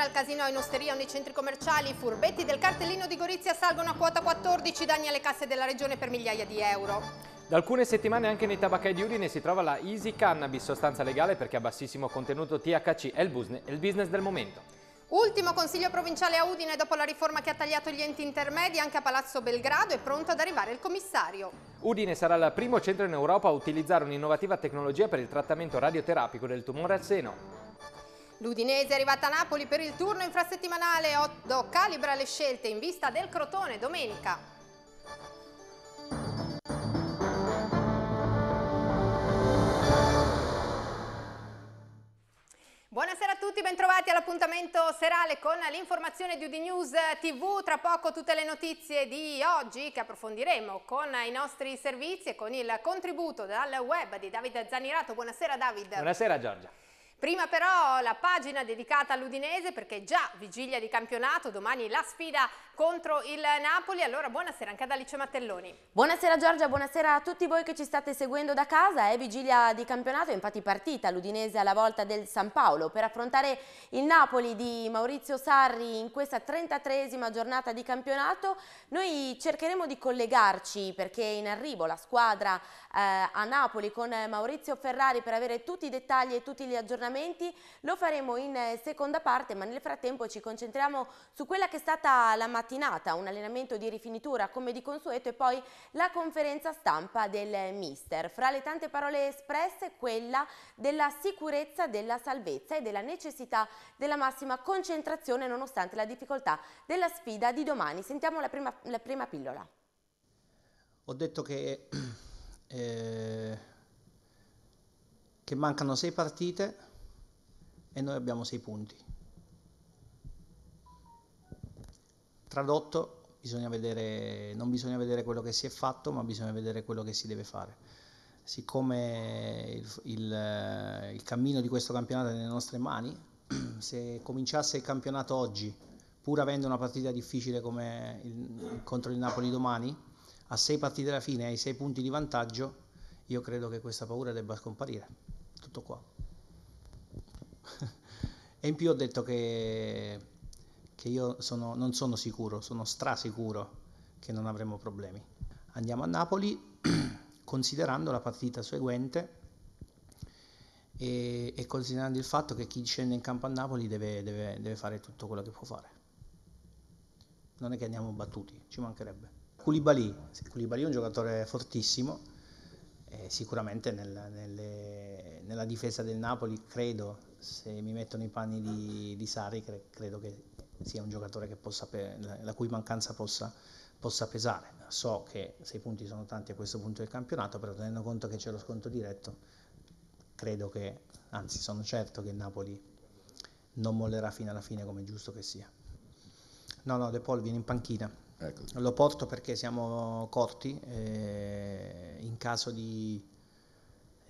Addirittura al casino, in osteria o nei centri commerciali, i furbetti del cartellino di Gorizia salgono a quota 14 danni alle casse della regione per migliaia di euro. Da alcune settimane anche nei tabaccai di Udine si trova la Easy Cannabis, sostanza legale perché ha bassissimo contenuto THC, è il business del momento. Ultimo consiglio provinciale a Udine dopo la riforma che ha tagliato gli enti intermedi anche a Palazzo Belgrado è pronto ad arrivare il commissario. Udine sarà il primo centro in Europa a utilizzare un'innovativa tecnologia per il trattamento radioterapico del tumore al seno. L'Udinese è arrivata a Napoli per il turno infrasettimanale. Otto calibra le scelte in vista del Crotone domenica. Buonasera a tutti, bentrovati all'appuntamento serale con l'informazione di Udinews TV. Tra poco tutte le notizie di oggi che approfondiremo con i nostri servizi e con il contributo dal web di Davide Zanirato. Buonasera Davide. Buonasera Giorgia. Prima però la pagina dedicata all'Udinese perché è già vigilia di campionato, domani la sfida contro il Napoli. Allora buonasera anche ad Alice Mattelloni. Buonasera Giorgia, buonasera a tutti voi che ci state seguendo da casa. È vigilia di campionato, è infatti partita l'Udinese alla volta del San Paolo per affrontare il Napoli di Maurizio Sarri in questa 33esima giornata di campionato. Noi cercheremo di collegarci perché è in arrivo la squadra eh, a Napoli con Maurizio Ferrari per avere tutti i dettagli e tutti gli aggiornamenti aggiornamenti lo faremo in eh, seconda parte, ma nel frattempo ci concentriamo su quella che è stata la mattinata, un allenamento di rifinitura come di consueto e poi la conferenza stampa del eh, mister. Fra le tante parole espresse, quella della sicurezza, della salvezza e della necessità della massima concentrazione nonostante la difficoltà della sfida di domani. Sentiamo la prima, la prima pillola. Ho detto che... Eh, che mancano sei partite e noi abbiamo 6 punti. Tradotto, bisogna vedere, non bisogna vedere quello che si è fatto, ma bisogna vedere quello che si deve fare. Siccome il, il, il cammino di questo campionato è nelle nostre mani, se cominciasse il campionato oggi, pur avendo una partita difficile come il, contro il Napoli domani, a 6 partite alla fine e ai 6 punti di vantaggio, io credo che questa paura debba scomparire. Tutto qua. e in più ho detto che, che io sono, non sono sicuro, sono strasicuro che non avremo problemi. Andiamo a Napoli considerando la partita seguente e, e, considerando il fatto che chi scende in campo a Napoli deve, deve, deve fare tutto quello che può fare. Non è che andiamo battuti, ci mancherebbe. Koulibaly, Koulibaly è un giocatore fortissimo, eh, sicuramente nel, nelle, nella difesa del Napoli credo se mi mettono i panni di, di Sari, cre- credo che sia un giocatore che possa pe- la cui mancanza possa, possa, pesare. So che sei punti sono tanti a questo punto del campionato, però tenendo conto che c'è lo sconto diretto, credo che, anzi sono certo che il Napoli non mollerà fino alla fine come è giusto che sia. No, no, De Paul viene in panchina. Ecco. Lo porto perché siamo corti, eh, in caso di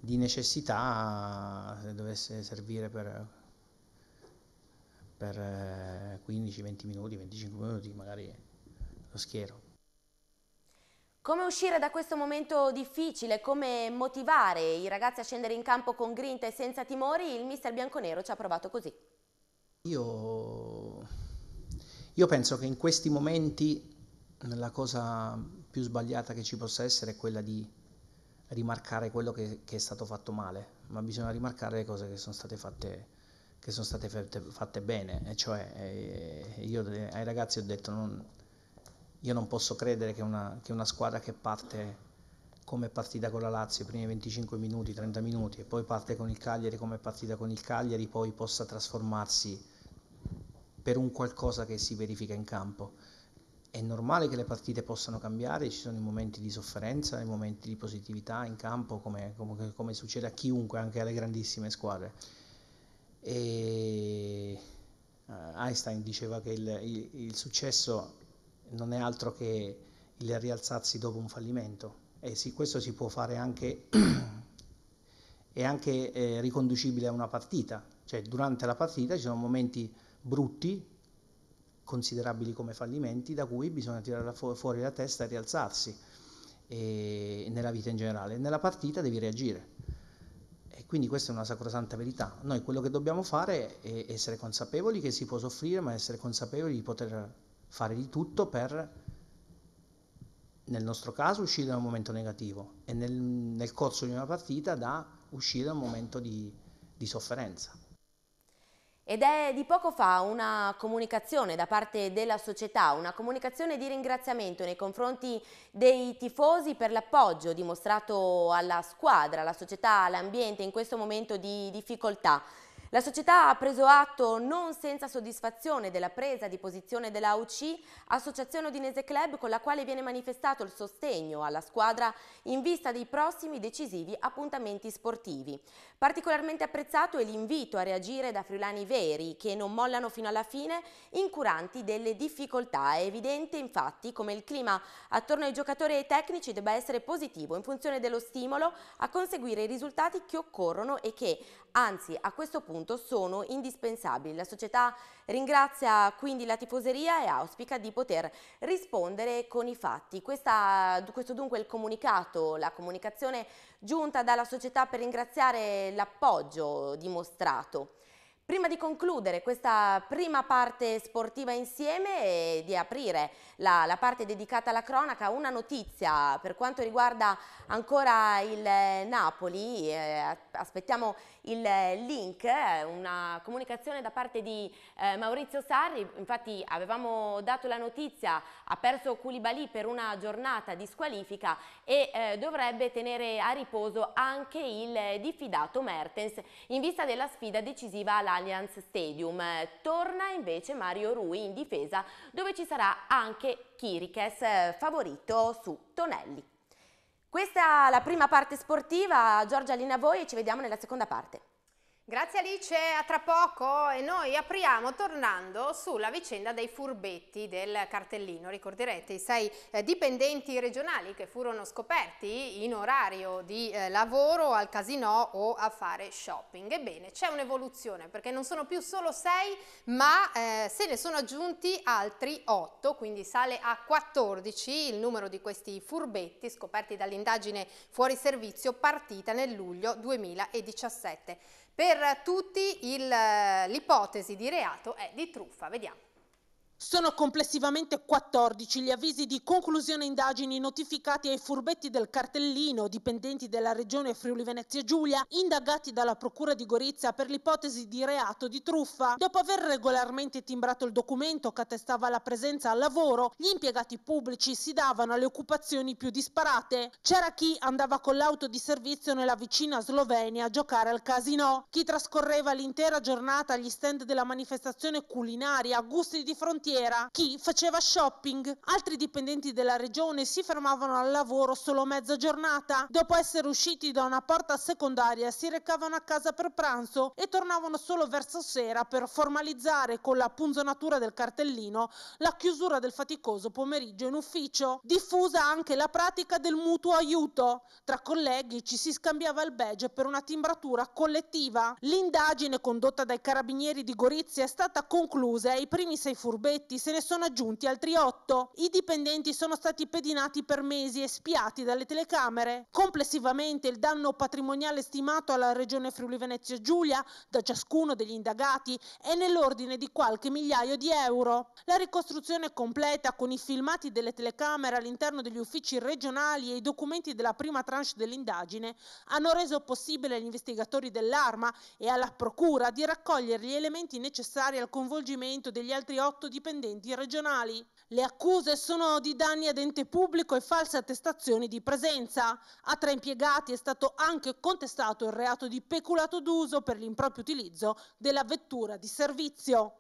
di necessità se eh, dovesse servire per, per 15-20 eh, minuti, 25 minuti magari lo schiero. Come uscire da questo momento difficile? Come motivare i ragazzi a scendere in campo con grinta e senza timori? Il mister bianconero ci ha provato così. Io, io penso che in questi momenti la cosa più sbagliata che ci possa essere è quella di rimarcare quello che, che, è stato fatto male, ma bisogna rimarcare le cose che sono state fatte, sono state fatte, fatte bene. E cioè, eh, io ai ragazzi ho detto, non, io non posso credere che una, che una squadra che parte come è partita con la Lazio, i primi 25 minuti, 30 minuti, e poi parte con il Cagliari come è partita con il Cagliari, poi possa trasformarsi per un qualcosa che si verifica in campo è normale che le partite possano cambiare, ci sono i momenti di sofferenza, i momenti di positività in campo, come, come, come succede a chiunque, anche alle grandissime squadre. E eh, Einstein diceva che il, il, il successo non è altro che il rialzarsi dopo un fallimento e sì, questo si può fare anche, è anche eh, riconducibile a una partita, cioè durante la partita ci sono momenti brutti considerabili come fallimenti da cui bisogna tirare fuori la testa e rialzarsi e nella vita in generale. Nella partita devi reagire. E quindi questa è una sacrosanta verità. Noi quello che dobbiamo fare è essere consapevoli che si può soffrire, ma essere consapevoli di poter fare di tutto per, nel nostro caso, uscire da un momento negativo e nel, nel corso di una partita da uscire da un momento di, di sofferenza. Ed è di poco fa una comunicazione da parte della società, una comunicazione di ringraziamento nei confronti dei tifosi per l'appoggio dimostrato alla squadra, alla società, all'ambiente in questo momento di difficoltà. La società ha preso atto non senza soddisfazione della presa di posizione della AUC, Associazione Udinese Club, con la quale viene manifestato il sostegno alla squadra in vista dei prossimi decisivi appuntamenti sportivi. Particolarmente apprezzato è l'invito a reagire da friulani veri che non mollano fino alla fine, incuranti delle difficoltà. È evidente infatti come il clima attorno ai giocatori e ai tecnici debba essere positivo in funzione dello stimolo a conseguire i risultati che occorrono e che, anzi, a questo punto appunto sono indispensabili. La società ringrazia quindi la tifoseria e auspica di poter rispondere con i fatti. Questa, questo dunque è il comunicato, la comunicazione giunta dalla società per ringraziare l'appoggio dimostrato. Prima di concludere questa prima parte sportiva insieme e di aprire la, la, parte dedicata alla cronaca, una notizia per quanto riguarda ancora il eh, Napoli, eh, aspettiamo il eh, link, eh, una comunicazione da parte di eh, Maurizio Sarri, infatti avevamo dato la notizia, ha perso Koulibaly per una giornata di squalifica e eh, dovrebbe tenere a riposo anche il diffidato Mertens in vista della sfida decisiva alla all'Allianz Stadium. Torna invece Mario Rui in difesa dove ci sarà anche Kirikes, eh, favorito su Tonelli. Questa è la prima parte sportiva, Giorgia Lina a voi e ci vediamo nella seconda parte. Grazie Alice, a tra poco e noi apriamo tornando sulla vicenda dei furbetti del cartellino. Ricorderete i sei eh, dipendenti regionali che furono scoperti in orario di eh, lavoro al casino o a fare shopping. Ebbene, c'è un'evoluzione perché non sono più solo sei ma eh, se ne sono aggiunti altri otto, quindi sale a 14 il numero di questi furbetti scoperti dall'indagine fuori servizio partita nel luglio 2017. Per tutti l'ipotesi di reato è di truffa. Vediamo. Sono complessivamente 14 gli avvisi di conclusione indagini notificati ai furbetti del cartellino, dipendenti della regione Friuli Venezia Giulia, indagati dalla Procura di Gorizia per l'ipotesi di reato di truffa. Dopo aver regolarmente timbrato il documento che attestava la presenza al lavoro, gli impiegati pubblici si davano alle occupazioni più disparate. C'era chi andava con l'auto di servizio nella vicina Slovenia a giocare al casino, chi trascorreva l'intera giornata agli stand della manifestazione culinaria, a gusti di frontiera quartiera, chi faceva shopping, altri dipendenti della regione si fermavano al lavoro solo mezza giornata, dopo essere usciti da una porta secondaria si recavano a casa per pranzo e tornavano solo verso sera per formalizzare con la punzonatura del cartellino la chiusura del faticoso pomeriggio in ufficio. Diffusa anche la pratica del mutuo aiuto, tra colleghi ci si scambiava il badge per una timbratura collettiva. L'indagine condotta dai carabinieri di Gorizia è stata conclusa e i primi sei furbetti sospetti se ne sono aggiunti altri otto. I dipendenti sono stati pedinati per mesi e spiati dalle telecamere. Complessivamente il danno patrimoniale stimato alla regione Friuli Venezia Giulia da ciascuno degli indagati è nell'ordine di qualche migliaio di euro. La ricostruzione completa con i filmati delle telecamere all'interno degli uffici regionali e i documenti della prima tranche dell'indagine hanno reso possibile agli investigatori dell'arma e alla procura di raccogliere gli elementi necessari al coinvolgimento degli altri otto dipendenti dipendenti regionali. Le accuse sono di danni ad ente pubblico e false attestazioni di presenza. A tre impiegati è stato anche contestato il reato di peculato d'uso per l'improprio utilizzo della vettura di servizio.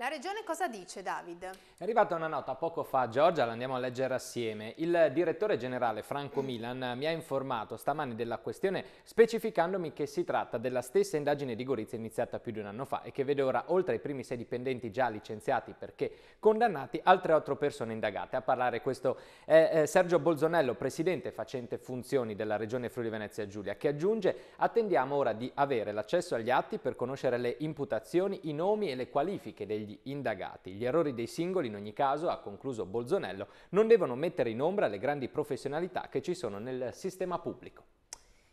La Regione cosa dice, David? È arrivata una nota poco fa, Giorgia, la andiamo a leggere assieme. Il direttore generale Franco Milan mi ha informato stamani della questione specificandomi che si tratta della stessa indagine di Gorizia iniziata più di un anno fa e che vede ora, oltre ai primi sei dipendenti già licenziati perché condannati, altre otto persone indagate. A parlare questo è eh, Sergio Bolzonello, presidente facente funzioni della Regione Friuli Venezia Giulia, che aggiunge attendiamo ora di avere l'accesso agli atti per conoscere le imputazioni, i nomi e le qualifiche dei degli indagati. Gli errori dei singoli, in ogni caso, ha concluso Bolzonello, non devono mettere in ombra le grandi professionalità che ci sono nel sistema pubblico.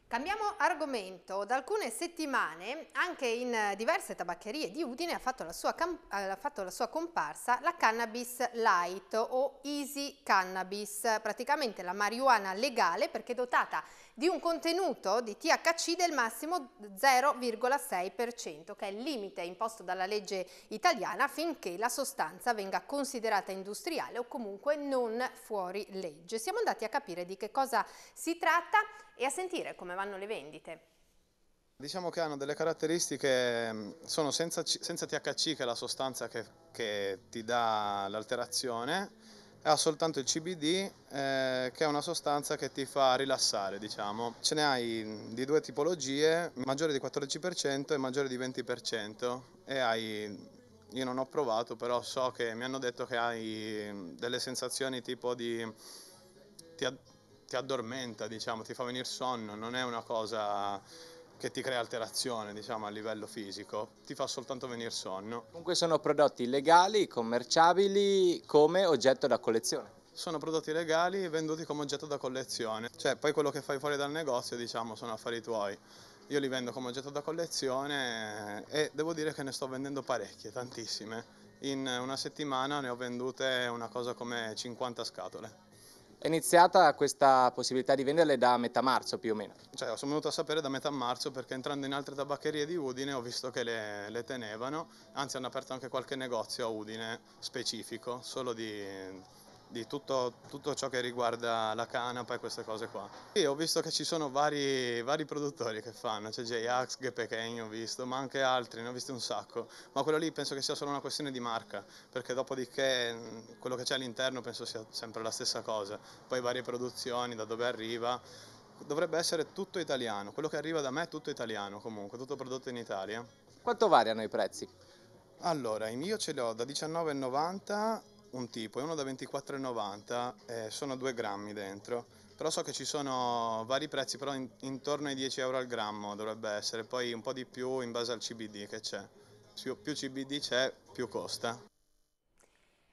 Cambiamo argomento, da alcune settimane anche in eh, diverse tabaccherie di Udine ha fatto la sua, eh, ha fatto la sua comparsa la cannabis light o easy cannabis, praticamente la marijuana legale perché dotata di un contenuto di THC del massimo 0,6% che è il limite imposto dalla legge italiana finché la sostanza venga considerata industriale o comunque non fuori legge. Siamo andati a capire di che cosa si tratta e a sentire come vanno le vendite? Diciamo che hanno delle caratteristiche, mm, sono senza, senza THC che è la sostanza che, che ti dà l'alterazione, ha soltanto il CBD eh, che è una sostanza che ti fa rilassare diciamo. Ce ne hai mm, di due tipologie, maggiore di 14% e maggiore di 20% e hai mm, io non ho provato, però so che mi hanno detto che hai delle sensazioni tipo di... Ti, ti addormenta, diciamo, ti fa venire sonno, non è una cosa che ti crea alterazione diciamo, a livello fisico, ti fa soltanto venire sonno. Comunque sono prodotti legali, commerciabili come oggetto da collezione. Sono prodotti legali e venduti come oggetto da collezione, cioè poi quello che fai fuori dal negozio diciamo sono affari tuoi. Io li vendo come oggetto da collezione e devo dire che ne sto vendendo parecchie, tantissime. In una settimana ne ho vendute una cosa come 50 scatole. È iniziata questa possibilità di venderle da metà marzo più o meno? Cioè, sono venuto a sapere da metà marzo perché entrando in altre tabaccherie di Udine ho visto che le, le tenevano, anzi hanno aperto anche qualche negozio a Udine specifico, solo di di tutto, tutto, ciò che riguarda la canapa e queste cose qua. E ho visto che ci sono vari, vari produttori che fanno, c'è J-Ax, Gepekegno ho visto, ma anche altri, ne ho visti un sacco, ma quello lì penso che sia solo una questione di marca, perché dopodiché quello che c'è all'interno penso sia sempre la stessa cosa, poi varie produzioni, da dove arriva, dovrebbe essere tutto italiano, quello che arriva da me è tutto italiano comunque, tutto prodotto in Italia. Quanto variano i prezzi? Allora, il mio ce l'ho da 19,90 un tipo e uno da 24,90 eh, sono 2 grammi dentro però so che ci sono vari prezzi però in, intorno ai 10 euro al grammo dovrebbe essere poi un po' di più in base al CBD che c'è più, più CBD c'è più costa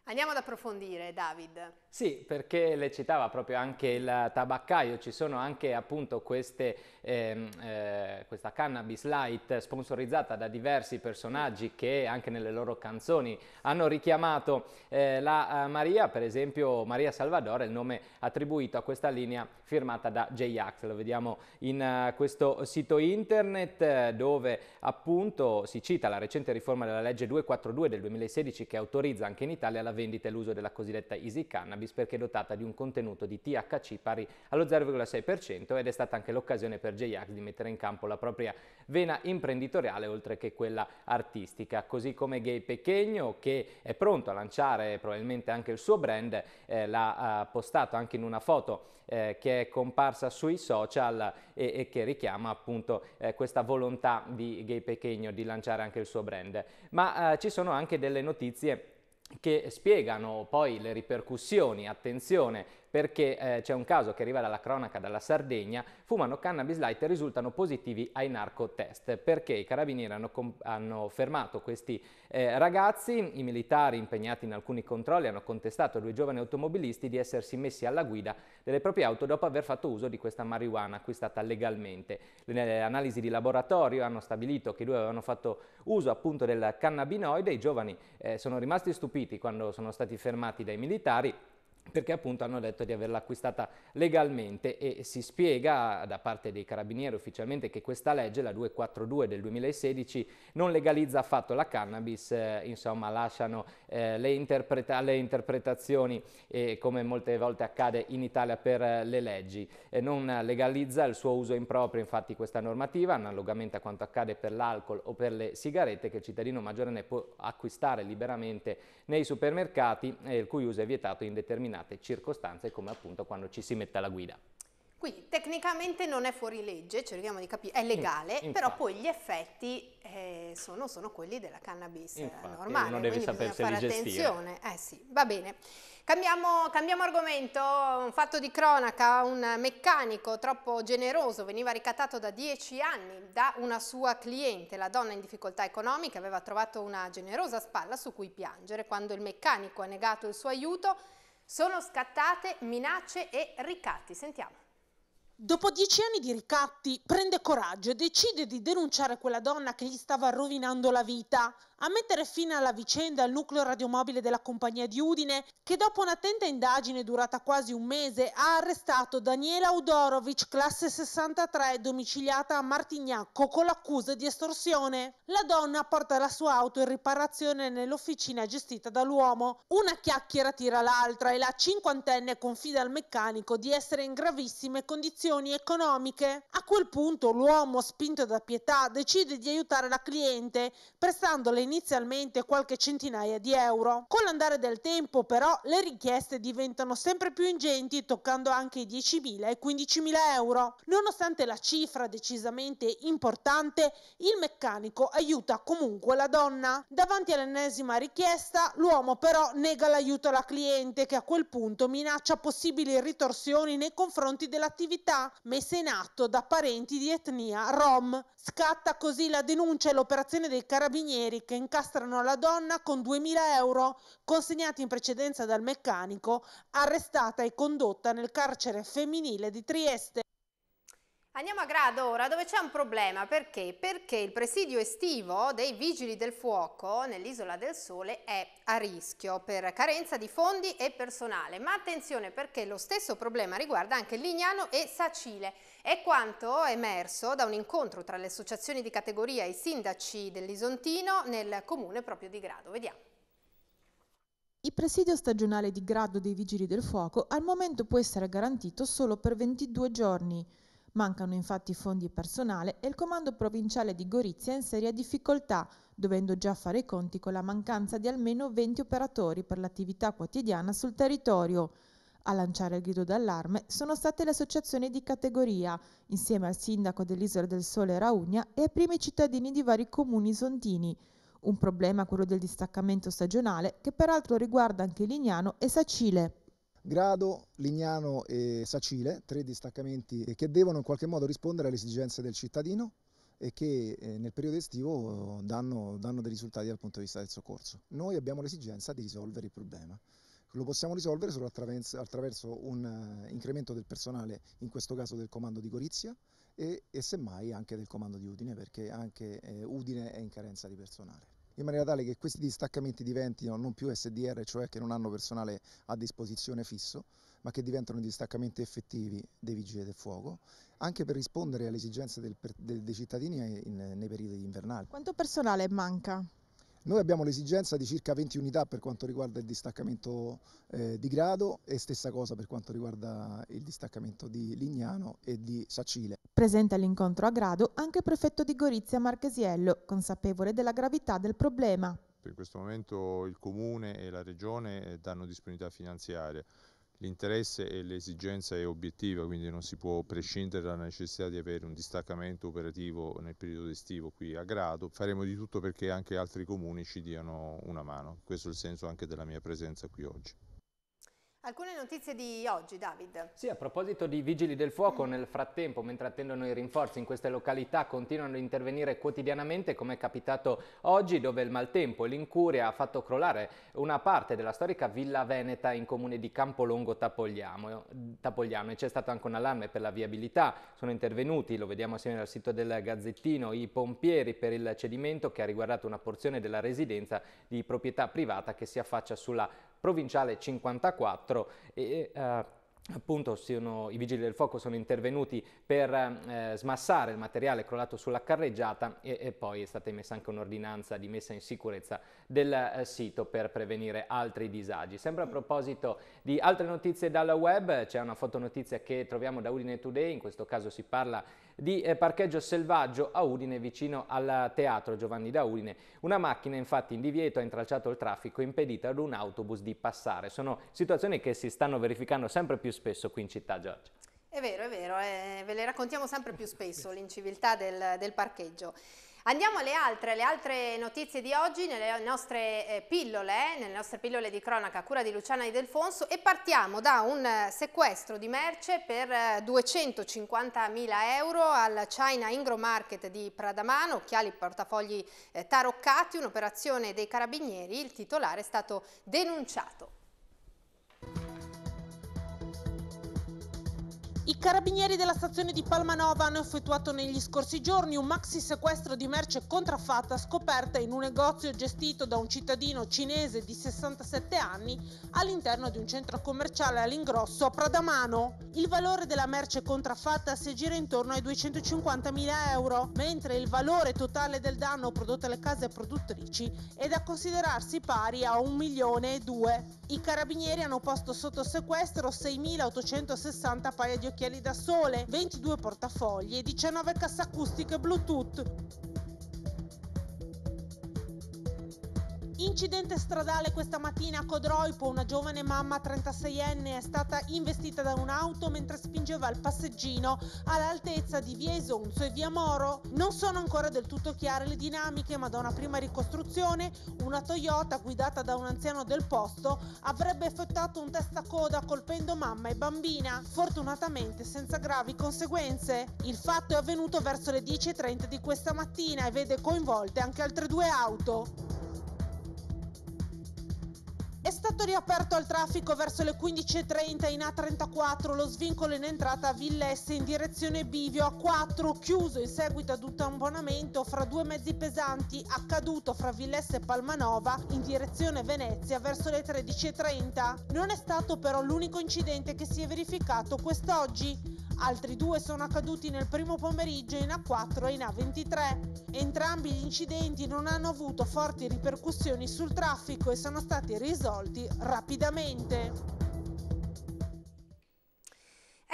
Andiamo ad approfondire, David. Sì, perché le citava proprio anche il tabaccaio, ci sono anche appunto queste, ehm, eh, questa cannabis light sponsorizzata da diversi personaggi che anche nelle loro canzoni hanno richiamato eh, la eh, Maria, per esempio Maria Salvador è il nome attribuito a questa linea firmata da J-Ax. Lo vediamo in eh, questo sito internet eh, dove appunto si cita la recente riforma della legge 242 del 2016 che autorizza anche in Italia la vendita e l'uso della cosiddetta Easy Cannabis perché è dotata di un contenuto di THC pari allo 0,6% ed è stata anche l'occasione per J-Ax di mettere in campo la propria vena imprenditoriale oltre che quella artistica, così come Gay Pechegno che è pronto a lanciare probabilmente anche il suo brand, eh, l'ha eh, postato anche in una foto eh, che è comparsa sui social e, e che richiama appunto eh, questa volontà di Gay Pechegno di lanciare anche il suo brand. Ma eh, ci sono anche delle notizie che spiegano poi le ripercussioni, attenzione, perché eh, c'è un caso che arriva dalla cronaca dalla Sardegna, fumano cannabis light e risultano positivi ai narcotest, perché i carabinieri hanno, hanno fermato questi eh, ragazzi, i militari impegnati in alcuni controlli hanno contestato a due giovani automobilisti di essersi messi alla guida delle proprie auto dopo aver fatto uso di questa marijuana acquistata legalmente. le eh, analisi di laboratorio hanno stabilito che i due avevano fatto uso appunto del cannabinoide, i giovani eh, sono rimasti stupiti quando sono stati fermati dai militari perché appunto hanno detto di averla acquistata legalmente e si spiega da parte dei carabinieri ufficialmente che questa legge, la 242 del 2016, non legalizza affatto la cannabis, eh, insomma lasciano eh, le, interpreta le, interpretazioni eh, come molte volte accade in Italia per eh, le leggi, eh, non legalizza il suo uso improprio infatti questa normativa, analogamente a quanto accade per l'alcol o per le sigarette che il cittadino maggiore ne può acquistare liberamente nei supermercati e eh, il cui uso è vietato in determinati determinate circostanze come appunto quando ci si mette alla guida. Quindi tecnicamente non è fuori legge, cerchiamo di capire, è legale, Infatti. però poi gli effetti eh, sono, sono, quelli della cannabis eh, Infatti, normale, non devi quindi bisogna fare gestire. attenzione. Eh sì, va bene. Cambiamo, cambiamo, argomento, un fatto di cronaca, un meccanico troppo generoso veniva ricattato da dieci anni da una sua cliente, la donna in difficoltà economica aveva trovato una generosa spalla su cui piangere, quando il meccanico ha negato il suo aiuto sono scattate minacce e ricatti, sentiamo. Dopo dieci anni di ricatti, prende coraggio e decide di denunciare quella donna che gli stava rovinando la vita. A mettere fine alla vicenda il nucleo radiomobile della compagnia di Udine, che dopo un'attenta indagine durata quasi un mese ha arrestato Daniela Udorovic, classe 63, domiciliata a Martignacco, con l'accusa di estorsione. La donna porta la sua auto in riparazione nell'officina gestita dall'uomo. Una chiacchiera tira l'altra e la cinquantenne confida al meccanico di essere in gravissime condizioni condizioni economiche. A quel punto l'uomo, spinto da pietà, decide di aiutare la cliente, prestandole inizialmente qualche centinaia di euro. Con l'andare del tempo, però, le richieste diventano sempre più ingenti, toccando anche i 10.000 e 15.000 euro. Nonostante la cifra decisamente importante, il meccanico aiuta comunque la donna. Davanti all'ennesima richiesta, l'uomo però nega l'aiuto alla cliente, che a quel punto minaccia possibili ritorsioni nei confronti dell'attività atrocità messe in atto da parenti di etnia rom. Scatta così la denuncia e l'operazione dei carabinieri che incastrano la donna con 2000 euro consegnati in precedenza dal meccanico, arrestata e condotta nel carcere femminile di Trieste. Andiamo a Grado ora dove c'è un problema, perché? Perché il presidio estivo dei Vigili del Fuoco nell'Isola del Sole è a rischio per carenza di fondi e personale, ma attenzione perché lo stesso problema riguarda anche Lignano e Sacile. È quanto emerso da un incontro tra le associazioni di categoria e i sindaci dell'Isontino nel comune proprio di Grado. Vediamo. Il presidio stagionale di Grado dei Vigili del Fuoco al momento può essere garantito solo per 22 giorni, Mancano infatti fondi e personale e il comando provinciale di Gorizia è in seria difficoltà, dovendo già fare i conti con la mancanza di almeno 20 operatori per l'attività quotidiana sul territorio. A lanciare il grido d'allarme sono state le associazioni di categoria, insieme al sindaco dell'Isola del Sole Raugna e ai primi cittadini di vari comuni isontini. Un problema quello del distaccamento stagionale che peraltro riguarda anche Lignano e Sacile. Grado, Lignano e Sacile, tre distaccamenti eh, che devono in qualche modo rispondere alle esigenze del cittadino e che eh, nel periodo estivo eh, danno, danno dei risultati dal punto di vista del soccorso. Noi abbiamo l'esigenza di risolvere il problema. Lo possiamo risolvere solo attraverso, attraverso un incremento del personale, in questo caso del comando di Gorizia e, e semmai anche del comando di Udine, perché anche eh, Udine è in carenza di personale in maniera tale che questi distaccamenti diventino non più SDR, cioè che non hanno personale a disposizione fisso, ma che diventano distaccamenti effettivi dei vigili del fuoco, anche per rispondere alle esigenze del, del, dei cittadini in, nei periodi invernali. Quanto personale manca? Noi abbiamo l'esigenza di circa 20 unità per quanto riguarda il distaccamento eh, di Grado e stessa cosa per quanto riguarda il distaccamento di Lignano e di Sacile. Presente all'incontro a Grado anche il prefetto di Gorizia Marchesiello, consapevole della gravità del problema. In questo momento il Comune e la Regione eh, danno disponibilità finanziaria l'interesse e l'esigenza è obiettiva, quindi non si può prescindere dalla necessità di avere un distaccamento operativo nel periodo estivo qui a Grado. Faremo di tutto perché anche altri comuni ci diano una mano. Questo è il senso anche della mia presenza qui oggi. Alcune notizie di oggi, David. Sì, a proposito di vigili del fuoco, nel frattempo, mentre attendono i rinforzi in queste località, continuano ad intervenire quotidianamente, come è capitato oggi, dove il maltempo e l'incuria ha fatto crollare una parte della storica Villa Veneta in comune di Campolongo Tapogliano. E c'è stato anche un allarme per la viabilità. Sono intervenuti, lo vediamo assieme al sito del Gazzettino, i pompieri per il cedimento che ha riguardato una porzione della residenza di proprietà privata che si affaccia sulla provinciale 54 e eh, appunto sono, i vigili del fuoco sono intervenuti per eh, smassare il materiale crollato sulla carreggiata e, e, poi è stata emessa anche un'ordinanza di messa in sicurezza del eh, sito per prevenire altri disagi. Sempre a mm. proposito di altre notizie dalla web, c'è una fotonotizia che troviamo da Udine Today, in questo caso si parla di eh, parcheggio selvaggio a Udine vicino al teatro Giovanni da Udine. Una macchina infatti in divieto ha intralciato il traffico e impedito ad un autobus di passare. Sono situazioni che si stanno verificando sempre più spesso qui in città Giorgio. È vero, è vero, eh, ve le raccontiamo sempre più spesso l'inciviltà del, del parcheggio. Andiamo alle altre, le altre notizie di oggi nelle nostre eh, pillole, nelle nostre pillole di cronaca a cura di Luciana Di e partiamo da un eh, sequestro di merce per 250.000 eh, euro al China Ingro Market di Pradamano, occhiali portafogli taroccati, un'operazione dei carabinieri, il titolare è stato denunciato. I carabinieri della stazione di Palmanova hanno effettuato negli scorsi giorni un maxi sequestro di merce contraffatta scoperta in un negozio gestito da un cittadino cinese di 67 anni all'interno di un centro commerciale all'ingrosso a Pradamano. Il valore della merce contraffatta si aggira intorno ai 250.000 euro, mentre il valore totale del danno prodotto alle case produttrici è da considerarsi pari a 1 milione e 2. I carabinieri hanno posto sotto sequestro 6.860 paia di occhiali da sole, 22 portafogli e 19 casse acustiche Bluetooth. Incidente stradale questa mattina a Codroipo, una giovane mamma 36enne è stata investita da un'auto mentre spingeva il passeggino all'altezza di Via Esonzo e Via Moro. Non sono ancora del tutto chiare le dinamiche, ma da una prima ricostruzione una Toyota guidata da un anziano del posto avrebbe effettuato un testacoda colpendo mamma e bambina, fortunatamente senza gravi conseguenze. Il fatto è avvenuto verso le 10.30 di questa mattina e vede coinvolte anche altre due auto stato riaperto al traffico verso le 15.30 in A34 lo svincolo in entrata a Villesse in direzione Bivio A4, chiuso in seguito ad un tamponamento fra due mezzi pesanti accaduto fra Villesse e Palmanova in direzione Venezia verso le 13.30. Non è stato però l'unico incidente che si è verificato quest'oggi. Altri due sono accaduti nel primo pomeriggio in A4 e in A23. Entrambi gli incidenti non hanno avuto forti ripercussioni sul traffico e sono stati risolti rapidamente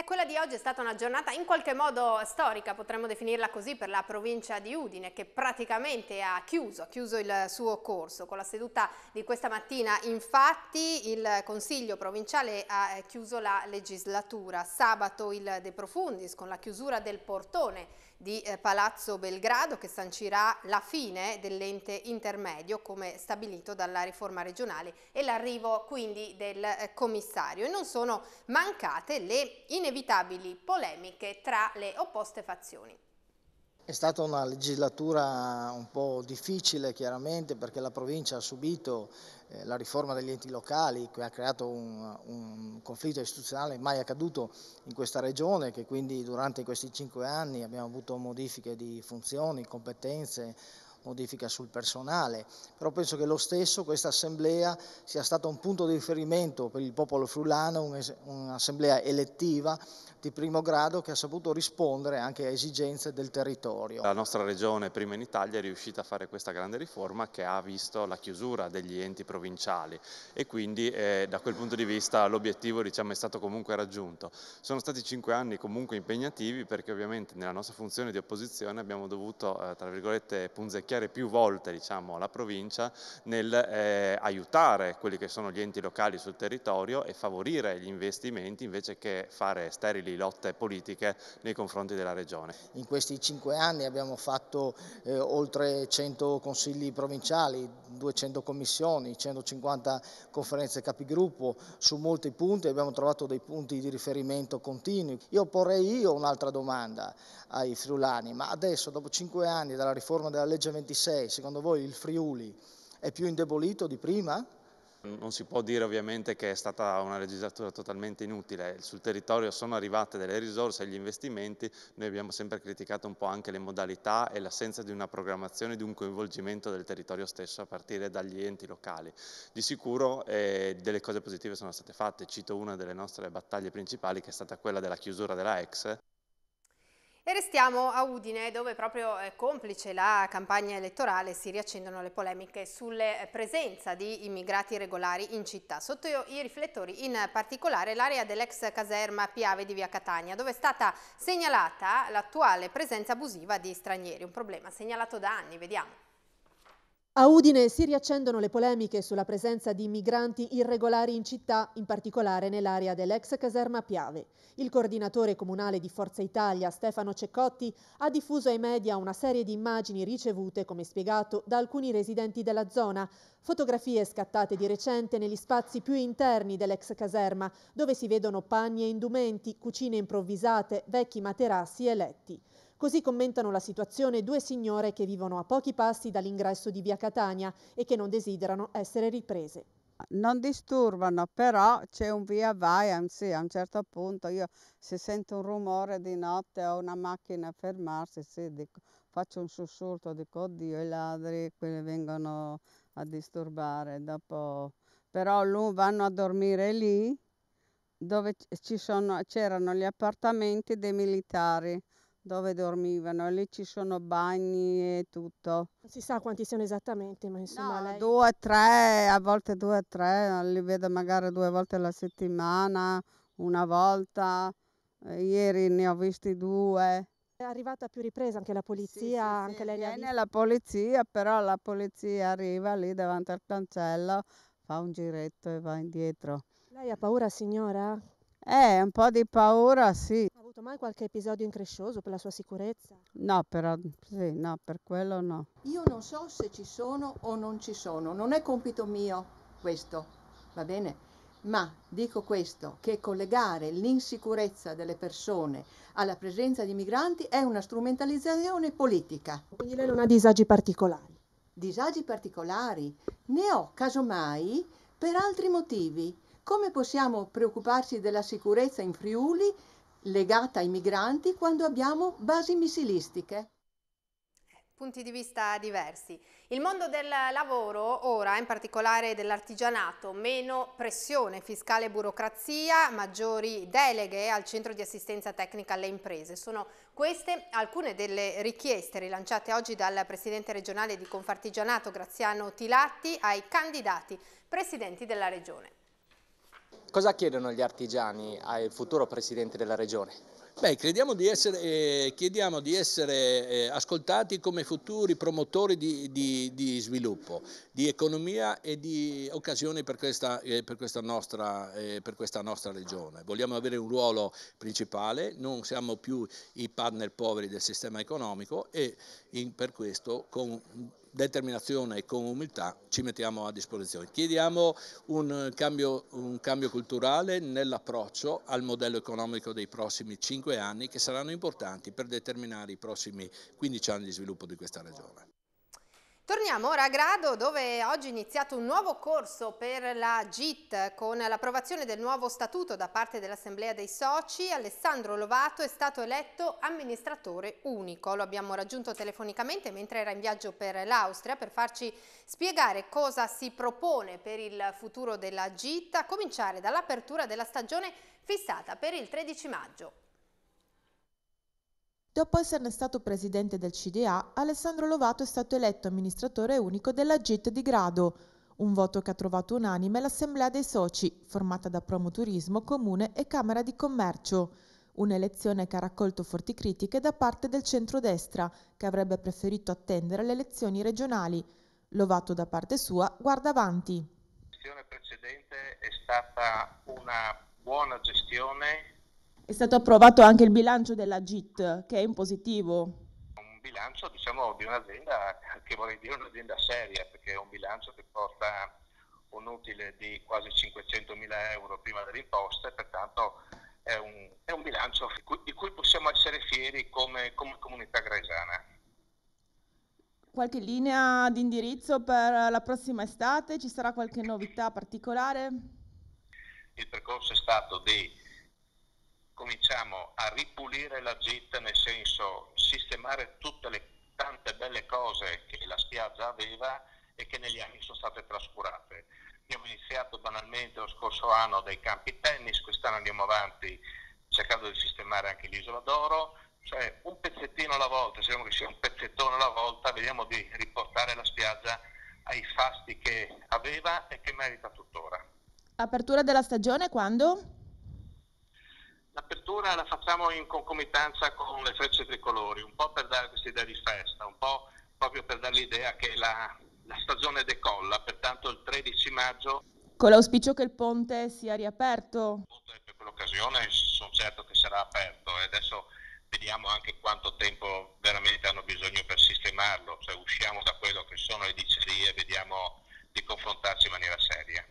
quella di oggi è stata una giornata in qualche modo storica, potremmo definirla così, per la provincia di Udine che praticamente ha chiuso, ha chiuso il suo corso. Con la seduta di questa mattina infatti il Consiglio provinciale ha eh, chiuso la legislatura. Sabato il De Profundis con la chiusura del portone di eh, Palazzo Belgrado che sancirà la fine dell'ente intermedio come stabilito dalla riforma regionale e l'arrivo quindi del eh, commissario. E non sono mancate le inevitabili polemiche tra le opposte fazioni. È stata una legislatura un po' difficile chiaramente perché la provincia ha subito eh, la riforma degli enti locali che ha creato un, un, conflitto istituzionale mai accaduto in questa regione che quindi durante questi cinque anni abbiamo avuto modifiche di funzioni, competenze, modifica sul personale, però penso che lo stesso questa assemblea sia stata un punto di riferimento per il popolo frulano, un'assemblea elettiva di primo grado che ha saputo rispondere anche a esigenze del territorio. La nostra regione, prima in Italia, è riuscita a fare questa grande riforma che ha visto la chiusura degli enti provinciali e quindi eh, da quel punto di vista l'obiettivo diciamo, è stato comunque raggiunto. Sono stati cinque anni comunque impegnativi perché ovviamente nella nostra funzione di opposizione abbiamo dovuto eh, tra virgolette punzecchiare piacere più volte diciamo, alla provincia nel eh, aiutare quelli che sono gli enti locali sul territorio e favorire gli investimenti invece che fare sterili lotte politiche nei confronti della regione. In questi cinque anni abbiamo fatto eh, oltre 100 consigli provinciali, 200 commissioni, 150 conferenze capigruppo, su molti punti abbiamo trovato dei punti di riferimento continui. Io porrei io un'altra domanda ai friulani, ma adesso dopo cinque anni dalla riforma della legge 2026, secondo voi il Friuli è più indebolito di prima? Non si può dire ovviamente che è stata una legislatura totalmente inutile, sul territorio sono arrivate delle risorse e gli investimenti, noi abbiamo sempre criticato un po' anche le modalità e l'assenza di una programmazione, e di un coinvolgimento del territorio stesso a partire dagli enti locali. Di sicuro eh, delle cose positive sono state fatte, cito una delle nostre battaglie principali che è stata quella della chiusura della ex. E restiamo a Udine, dove proprio eh, complice la campagna elettorale si riaccendono le polemiche sulla eh, presenza di immigrati regolari in città. Sotto i riflettori, in particolare l'area dell'ex caserma Piave di Via Catania, dove è stata segnalata l'attuale presenza abusiva di stranieri, un problema segnalato da anni, vediamo. A Udine si riaccendono le polemiche sulla presenza di migranti irregolari in città, in particolare nell'area dell'ex caserma Piave. Il coordinatore comunale di Forza Italia, Stefano Ceccotti, ha diffuso ai media una serie di immagini ricevute, come spiegato, da alcuni residenti della zona, fotografie scattate di recente negli spazi più interni dell'ex caserma, dove si vedono panni e indumenti, cucine improvvisate, vecchi materassi e letti. Così commentano la situazione due signore che vivono a pochi passi dall'ingresso di via Catania e che non desiderano essere riprese. Non disturbano, però c'è un via vai, anzi a un certo punto io se sento un rumore di notte o una macchina a fermarsi, sì, dico, faccio un sussulto, dico oddio i ladri, quelli vengono a disturbare, dopo però lui vanno a dormire lì dove c'erano gli appartamenti dei militari dove dormivano lì ci sono bagni e tutto. Non si sa quanti siano esattamente, ma insomma... No, lei... Due, tre, a volte due, tre, li vedo magari due volte alla settimana, una volta, ieri ne ho visti due. È arrivata a più riprese anche la polizia, sì, sì, anche sì, lei viene visto... la polizia, però la polizia arriva lì davanti al cancello, fa un giretto e va indietro. Lei ha paura signora? Eh, un po' di paura sì. Ha avuto mai qualche episodio increscioso per la sua sicurezza? No, però sì, no, per quello no. Io non so se ci sono o non ci sono, non è compito mio questo, va bene? Ma dico questo, che collegare l'insicurezza delle persone alla presenza di migranti è una strumentalizzazione politica. Quindi lei non ha disagi particolari? Disagi particolari? Ne ho, casomai, per altri motivi come possiamo preoccuparci della sicurezza in Friuli legata ai migranti quando abbiamo basi missilistiche? punti di vista diversi. Il mondo del lavoro ora, in particolare dell'artigianato, meno pressione fiscale e burocrazia, maggiori deleghe al centro di assistenza tecnica alle imprese. Sono queste alcune delle richieste rilanciate oggi dal presidente regionale di Confartigianato Graziano Tilatti ai candidati presidenti della regione. Cosa chiedono gli artigiani al futuro Presidente della Regione? Beh, di essere, eh, chiediamo di essere eh, ascoltati come futuri promotori di, di, di, sviluppo, di economia e di occasioni per questa, eh, per, questa nostra, eh, per questa, nostra, regione. Vogliamo avere un ruolo principale, non siamo più i partner poveri del sistema economico e in, per questo con determinazione e con umiltà ci mettiamo a disposizione. Chiediamo un eh, cambio, un cambio culturale nell'approccio al modello economico dei prossimi 5 anni che saranno importanti per determinare i prossimi 15 anni di sviluppo di questa regione. Torniamo ora a Grado dove oggi è iniziato un nuovo corso per la GIT con l'approvazione del nuovo statuto da parte dell'Assemblea dei Soci. Alessandro Lovato è stato eletto amministratore unico. Lo abbiamo raggiunto telefonicamente mentre era in viaggio per l'Austria per farci spiegare cosa si propone per il futuro della GIT a cominciare dall'apertura della stagione fissata per il 13 maggio. Dopo esserne stato presidente del CDA, Alessandro Lovato è stato eletto amministratore unico della GIT di Grado, un voto che ha trovato unanime l'Assemblea dei Soci, formata da Promoturismo, Comune e Camera di Commercio. Un'elezione che ha raccolto forti critiche da parte del centrodestra, che avrebbe preferito attendere le elezioni regionali. Lovato da parte sua guarda avanti. La gestione precedente è stata una buona gestione è stato approvato anche il bilancio della GIT, che è in positivo. Un bilancio diciamo, di un'azienda, che vorrei dire un'azienda seria, perché è un bilancio che porta un utile di quasi 500 mila euro prima delle imposte, pertanto è un, è un bilancio di cui, di cui, possiamo essere fieri come, come comunità gresana. Qualche linea di indirizzo per la prossima estate? Ci sarà qualche novità particolare? Il percorso è stato di cominciamo a ripulire la gita, nel senso sistemare tutte le tante belle cose che la spiaggia aveva e che negli anni sono state trascurate. Abbiamo iniziato banalmente lo scorso anno dai campi tennis, quest'anno andiamo avanti cercando di sistemare anche l'isola d'oro, cioè un pezzettino alla volta, speriamo che sia un pezzettone alla volta, vediamo di riportare la spiaggia ai fasti che aveva e che merita tuttora. Apertura della stagione quando? L'apertura la facciamo in concomitanza con le frecce tricolori, un po' per dare questa idea di festa, un po' proprio per dare l'idea che la, la stagione decolla, pertanto il 13 maggio. Con l'auspicio che il ponte sia riaperto? Per quell'occasione sono certo che sarà aperto e adesso vediamo anche quanto tempo veramente hanno bisogno per sistemarlo, cioè usciamo da quello che sono le dicerie e vediamo di confrontarci in maniera seria.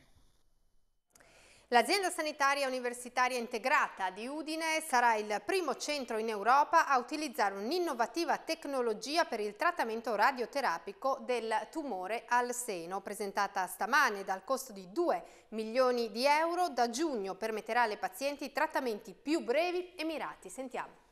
L'azienda sanitaria universitaria integrata di Udine sarà il primo centro in Europa a utilizzare un'innovativa tecnologia per il trattamento radioterapico del tumore al seno, presentata stamane dal costo di 2 milioni di euro. Da giugno permetterà alle pazienti trattamenti più brevi e mirati. Sentiamo.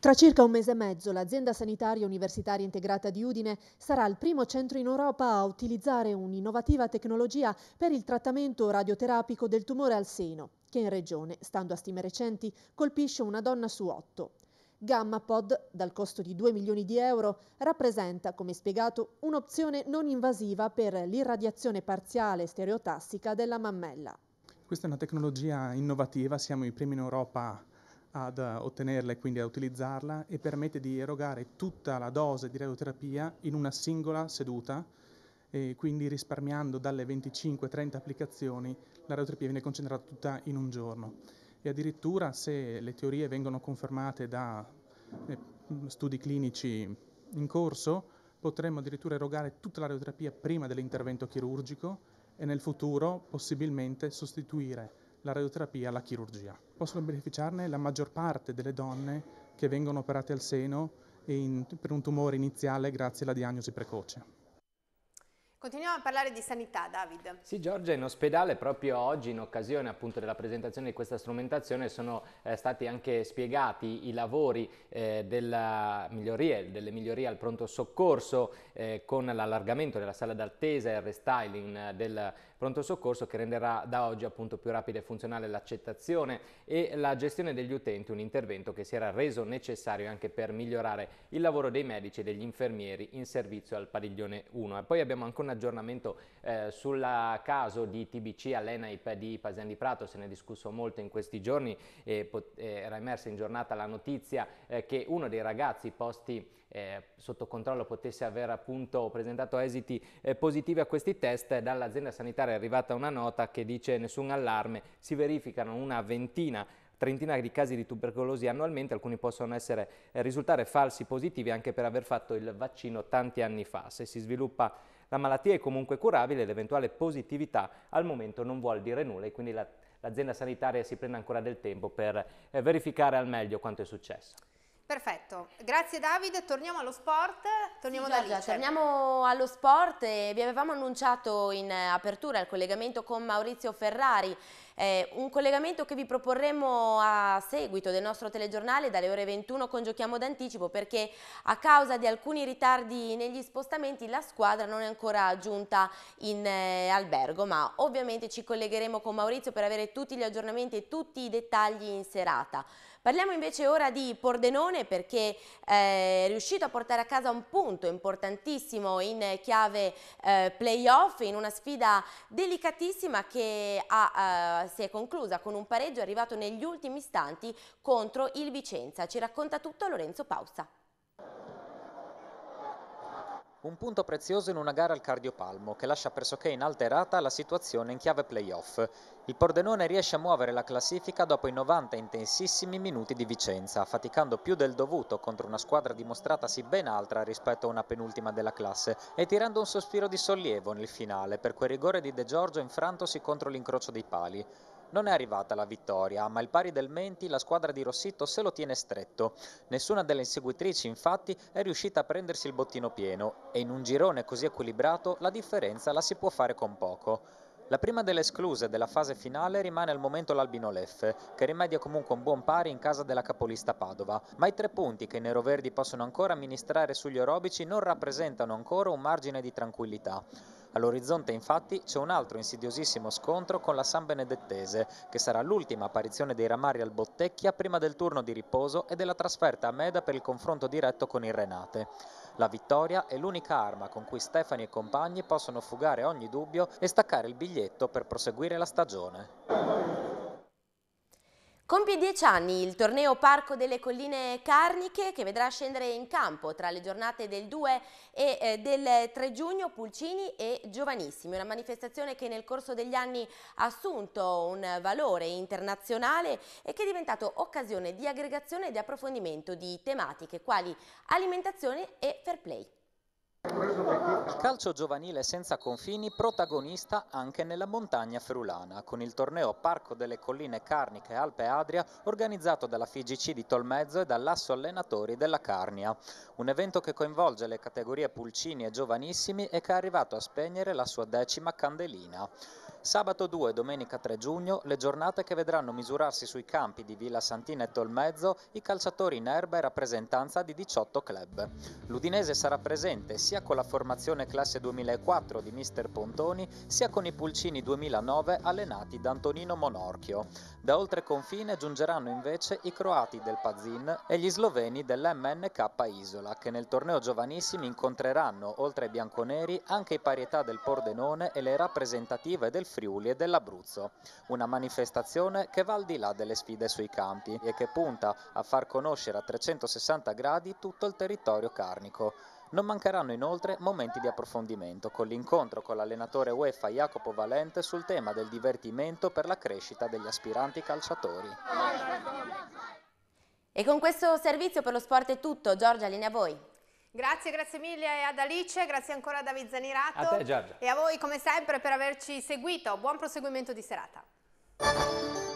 Tra circa un mese e mezzo l'azienda sanitaria universitaria integrata di Udine sarà il primo centro in Europa a utilizzare un'innovativa tecnologia per il trattamento radioterapico del tumore al seno, che in regione, stando a stime recenti, colpisce una donna su otto. GammaPod, dal costo di 2 milioni di euro, rappresenta, come spiegato, un'opzione non invasiva per l'irradiazione parziale stereotassica della mammella. Questa è una tecnologia innovativa, siamo i primi in Europa ad ottenerla e quindi a utilizzarla e permette di erogare tutta la dose di radioterapia in una singola seduta e quindi risparmiando dalle 25-30 applicazioni la radioterapia viene concentrata tutta in un giorno e addirittura se le teorie vengono confermate da eh, studi clinici in corso potremmo addirittura erogare tutta la radioterapia prima dell'intervento chirurgico e nel futuro possibilmente sostituire la radioterapia alla chirurgia. Possono beneficiarne la maggior parte delle donne che vengono operate al seno in, per un tumore iniziale grazie alla diagnosi precoce. Continuiamo a parlare di sanità, David. Sì, Giorgia, in ospedale proprio oggi, in occasione appunto della presentazione di questa strumentazione, sono eh, stati anche spiegati i lavori eh, migliorie, delle migliorie al pronto soccorso eh, con l'allargamento della sala d'attesa e il restyling eh, del pronto soccorso che renderà da oggi appunto più rapida e funzionale l'accettazione e la gestione degli utenti, un intervento che si era reso necessario anche per migliorare il lavoro dei medici e degli infermieri in servizio al padiglione 1. E poi abbiamo anche un aggiornamento eh, sul caso di TBC all'ENAIP di Pasian di Prato, se ne è discusso molto in questi giorni, eh, era emersa in giornata la notizia eh, che uno dei ragazzi posti eh, sotto controllo potesse aver appunto presentato esiti eh, positivi a questi test, dall'azienda sanitaria è arrivata una nota che dice nessun allarme, si verificano una ventina trentina di casi di tubercolosi annualmente, alcuni possono essere, eh, risultare falsi positivi anche per aver fatto il vaccino tanti anni fa. Se si sviluppa la malattia è comunque curabile, l'eventuale positività al momento non vuol dire nulla e quindi l'azienda sanitaria si prende ancora del tempo per eh, verificare al meglio quanto è successo. Perfetto, grazie Davide, torniamo allo sport, torniamo sì, da Alice. Torniamo allo sport eh, vi avevamo annunciato in eh, apertura il collegamento con Maurizio Ferrari, eh, un collegamento che vi proporremo a seguito del nostro telegiornale dalle ore 21 con Giochiamo d'anticipo perché a causa di alcuni ritardi negli spostamenti la squadra non è ancora giunta in eh, albergo ma ovviamente ci collegheremo con Maurizio per avere tutti gli aggiornamenti e tutti i dettagli in serata. Parliamo invece ora di Pordenone perché eh, è riuscito a portare a casa un punto importantissimo in chiave eh, playoff in una sfida delicatissima che ha, eh, si è conclusa con un pareggio arrivato negli ultimi istanti contro il Vicenza. Ci racconta tutto Lorenzo Pausa. Un punto prezioso in una gara al cardiopalmo che lascia pressoché inalterata la situazione in chiave playoff. Il Pordenone riesce a muovere la classifica dopo i 90 intensissimi minuti di Vicenza, faticando più del dovuto contro una squadra dimostratasi ben altra rispetto a una penultima della classe e tirando un sospiro di sollievo nel finale per quel rigore di De Giorgio infrantosi contro l'incrocio dei pali. Non è arrivata la vittoria, ma il pari del Menti la squadra di Rossito se lo tiene stretto. Nessuna delle inseguitrici infatti è riuscita a prendersi il bottino pieno e in un girone così equilibrato la differenza la si può fare con poco. La prima delle escluse della fase finale rimane al momento l'Albino Leffe, che rimedia comunque un buon pari in casa della capolista Padova, ma i tre punti che i neroverdi possono ancora amministrare sugli orobici non rappresentano ancora un margine di tranquillità. All'orizzonte infatti c'è un altro insidiosissimo scontro con la San Benedettese, che sarà l'ultima apparizione dei Ramari al Bottecchia prima del turno di riposo e della trasferta a Meda per il confronto diretto con il Renate. La vittoria è l'unica arma con cui Stefani e compagni possono fugare ogni dubbio e staccare il biglietto per proseguire la stagione. Compie dieci anni il torneo Parco delle Colline Carniche che vedrà scendere in campo tra le giornate del 2 e eh, del 3 giugno Pulcini e Giovanissimi, una manifestazione che nel corso degli anni ha assunto un valore internazionale e che è diventato occasione di aggregazione e di approfondimento di tematiche quali alimentazione e fair play. Calcio giovanile senza confini, protagonista anche nella montagna friulana, con il torneo Parco delle Colline Carniche Alpe Adria organizzato dalla FIGC di Tolmezzo e dall'Asso Allenatori della Carnia. Un evento che coinvolge le categorie pulcini e giovanissimi e che è arrivato a spegnere la sua decima candelina. Sabato 2 e domenica 3 giugno le giornate che vedranno misurarsi sui campi di Villa Santina e Tolmezzo i calciatori in erba e rappresentanza di 18 club. L'Udinese sarà presente sia con la formazione classe 2004 di Mister Pontoni sia con i pulcini 2009 allenati da Antonino Monorchio. Da oltre confine giungeranno invece i croati del Pazin e gli sloveni dell'MNK Isola che nel torneo giovanissimi incontreranno oltre ai bianconeri anche i parietà del Pordenone e le rappresentative del Friuli e dell'Abruzzo. Una manifestazione che va al di là delle sfide sui campi e che punta a far conoscere a 360 gradi tutto il territorio carnico. Non mancheranno inoltre momenti di approfondimento con l'incontro con l'allenatore UEFA Jacopo Valente sul tema del divertimento per la crescita degli aspiranti calciatori. E con questo servizio per lo sport è tutto. Giorgia, linea a voi. Grazie, grazie mille ad Alice, grazie ancora a David Zanirato. A te Giorgia. E a voi come sempre per averci seguito. Buon proseguimento di serata.